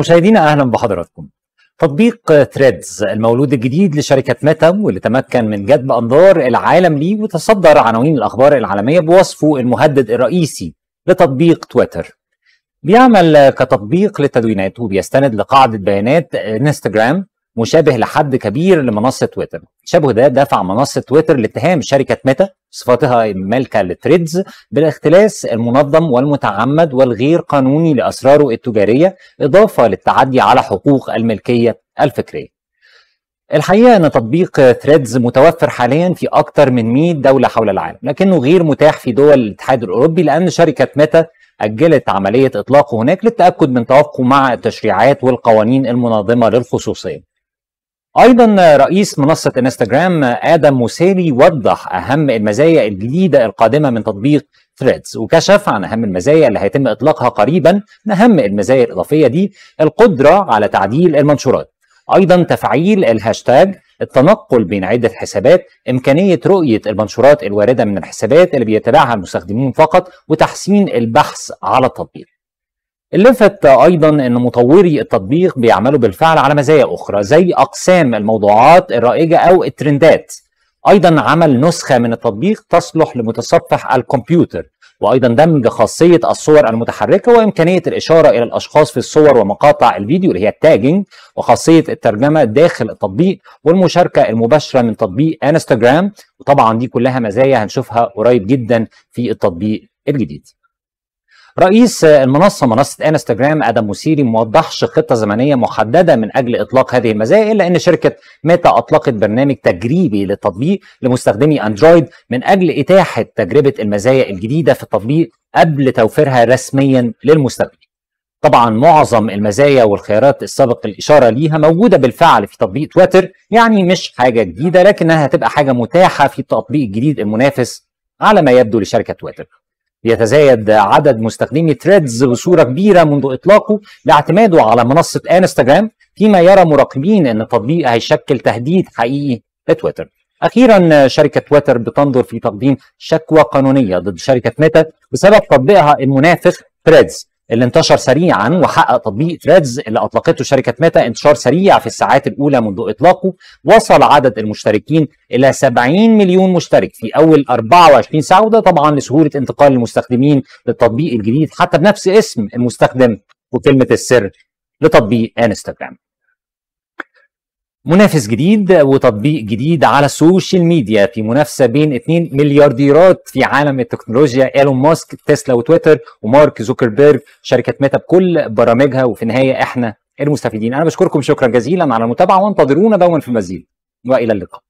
مشاهدينا اهلا بحضراتكم تطبيق تريدز المولود الجديد لشركة ميتا واللي تمكن من جذب أنظار العالم ليه وتصدر عناوين الأخبار العالمية بوصفه المهدد الرئيسي لتطبيق تويتر بيعمل كتطبيق للتدوينات وبيستند لقاعدة بيانات انستجرام مشابه لحد كبير لمنصه تويتر شبه ده دفع منصه تويتر لاتهام شركه ميتا صفاتها المالكه لتريدز بالاختلاس المنظم والمتعمد والغير قانوني لاسراره التجاريه اضافه للتعدي على حقوق الملكيه الفكريه الحقيقه ان تطبيق ثريدز متوفر حاليا في اكثر من 100 دوله حول العالم لكنه غير متاح في دول الاتحاد الاوروبي لان شركه ميتا اجلت عمليه اطلاقه هناك للتاكد من توافقه مع التشريعات والقوانين المنظمه للخصوصيه ايضا رئيس منصه انستغرام ادم موسيري وضح اهم المزايا الجديده القادمه من تطبيق ثريدز وكشف عن اهم المزايا اللي هيتم اطلاقها قريبا من اهم المزايا الاضافيه دي القدره على تعديل المنشورات ايضا تفعيل الهاشتاج التنقل بين عدة حسابات إمكانية رؤية المنشورات الواردة من الحسابات اللي بيتابعها المستخدمون فقط وتحسين البحث على التطبيق لفت ايضا ان مطوري التطبيق بيعملوا بالفعل على مزايا اخرى زي اقسام الموضوعات الرائجه او الترندات ايضا عمل نسخه من التطبيق تصلح لمتصفح الكمبيوتر وايضا دمج خاصيه الصور المتحركه وامكانيه الاشاره الى الاشخاص في الصور ومقاطع الفيديو اللي هي التاجنج وخاصيه الترجمه داخل التطبيق والمشاركه المباشره من تطبيق انستغرام وطبعا دي كلها مزايا هنشوفها قريب جدا في التطبيق الجديد رئيس المنصه منصه انستغرام ادم موسيري موضحش خطه زمنيه محدده من اجل اطلاق هذه المزايا الا ان شركه ميتا اطلقت برنامج تجريبي للتطبيق لمستخدمي اندرويد من اجل اتاحه تجربه المزايا الجديده في التطبيق قبل توفيرها رسميا للمستخدمين. طبعا معظم المزايا والخيارات السابق الاشاره ليها موجوده بالفعل في تطبيق تويتر يعني مش حاجه جديده لكنها هتبقى حاجه متاحه في التطبيق الجديد المنافس على ما يبدو لشركه تويتر يتزايد عدد مستخدمي تريدز بصوره كبيره منذ اطلاقه لاعتماده على منصه انستغرام فيما يرى مراقبين ان التطبيق هيشكل تهديد حقيقي لتويتر. اخيرا شركه تويتر بتنظر في تقديم شكوى قانونيه ضد شركه ميتا بسبب تطبيقها المنافس تريدز اللي انتشر سريعا وحقق تطبيق ثريدز اللي اطلقته شركه ميتا انتشار سريع في الساعات الاولى منذ اطلاقه وصل عدد المشتركين الى 70 مليون مشترك في اول 24 ساعه وده طبعا لسهوله انتقال المستخدمين للتطبيق الجديد حتى بنفس اسم المستخدم وكلمه السر لتطبيق انستغرام منافس جديد وتطبيق جديد على السوشيال ميديا في منافسه بين اثنين مليارديرات في عالم التكنولوجيا ايلون ماسك تسلا وتويتر ومارك زوكربيرج شركه ميتا بكل برامجها وفي النهايه احنا المستفيدين انا بشكركم شكرا جزيلا على المتابعه وانتظرونا دوما في المزيد والى اللقاء